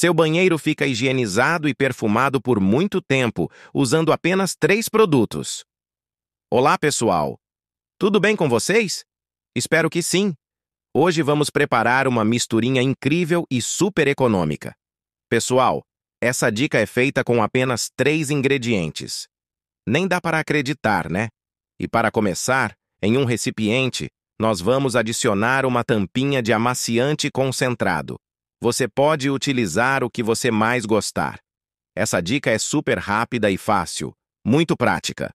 Seu banheiro fica higienizado e perfumado por muito tempo, usando apenas três produtos. Olá, pessoal! Tudo bem com vocês? Espero que sim! Hoje vamos preparar uma misturinha incrível e super econômica. Pessoal, essa dica é feita com apenas três ingredientes. Nem dá para acreditar, né? E para começar, em um recipiente, nós vamos adicionar uma tampinha de amaciante concentrado. Você pode utilizar o que você mais gostar. Essa dica é super rápida e fácil, muito prática.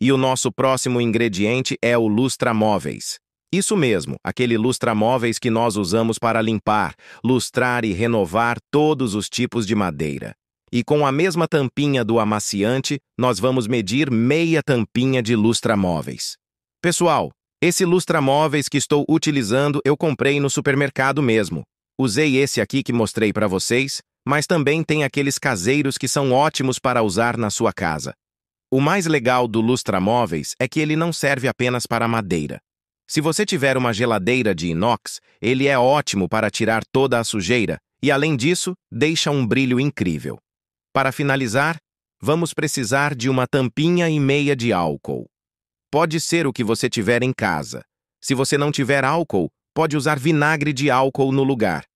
E o nosso próximo ingrediente é o lustramóveis. Isso mesmo, aquele lustramóveis que nós usamos para limpar, lustrar e renovar todos os tipos de madeira. E com a mesma tampinha do amaciante, nós vamos medir meia tampinha de lustramóveis. Pessoal, esse lustramóveis que estou utilizando eu comprei no supermercado mesmo. Usei esse aqui que mostrei para vocês, mas também tem aqueles caseiros que são ótimos para usar na sua casa. O mais legal do Móveis é que ele não serve apenas para madeira. Se você tiver uma geladeira de inox, ele é ótimo para tirar toda a sujeira e, além disso, deixa um brilho incrível. Para finalizar, vamos precisar de uma tampinha e meia de álcool. Pode ser o que você tiver em casa. Se você não tiver álcool, pode usar vinagre de álcool no lugar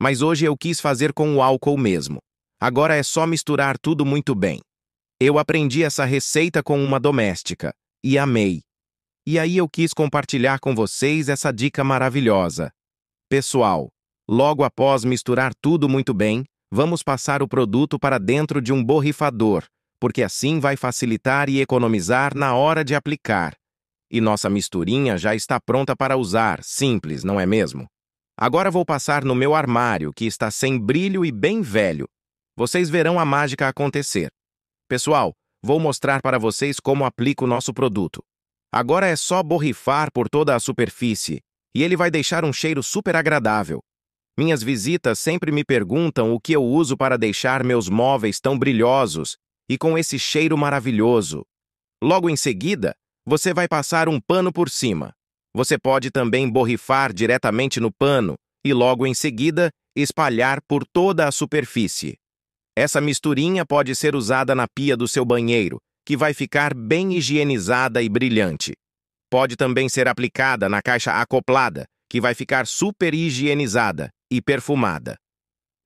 mas hoje eu quis fazer com o álcool mesmo. Agora é só misturar tudo muito bem. Eu aprendi essa receita com uma doméstica e amei. E aí eu quis compartilhar com vocês essa dica maravilhosa. Pessoal, logo após misturar tudo muito bem, vamos passar o produto para dentro de um borrifador, porque assim vai facilitar e economizar na hora de aplicar. E nossa misturinha já está pronta para usar, simples, não é mesmo? Agora vou passar no meu armário, que está sem brilho e bem velho. Vocês verão a mágica acontecer. Pessoal, vou mostrar para vocês como aplico o nosso produto. Agora é só borrifar por toda a superfície, e ele vai deixar um cheiro super agradável. Minhas visitas sempre me perguntam o que eu uso para deixar meus móveis tão brilhosos e com esse cheiro maravilhoso. Logo em seguida, você vai passar um pano por cima. Você pode também borrifar diretamente no pano e logo em seguida espalhar por toda a superfície. Essa misturinha pode ser usada na pia do seu banheiro, que vai ficar bem higienizada e brilhante. Pode também ser aplicada na caixa acoplada, que vai ficar super higienizada e perfumada.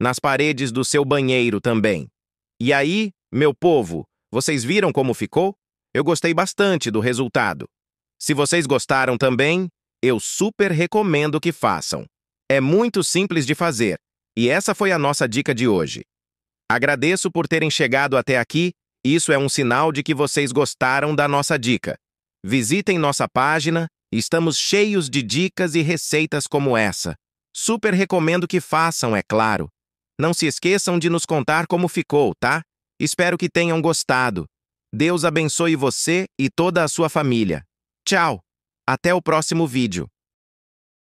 Nas paredes do seu banheiro também. E aí, meu povo, vocês viram como ficou? Eu gostei bastante do resultado. Se vocês gostaram também, eu super recomendo que façam. É muito simples de fazer, e essa foi a nossa dica de hoje. Agradeço por terem chegado até aqui, isso é um sinal de que vocês gostaram da nossa dica. Visitem nossa página, estamos cheios de dicas e receitas como essa. Super recomendo que façam, é claro. Não se esqueçam de nos contar como ficou, tá? Espero que tenham gostado. Deus abençoe você e toda a sua família. Tchau! Até o próximo vídeo.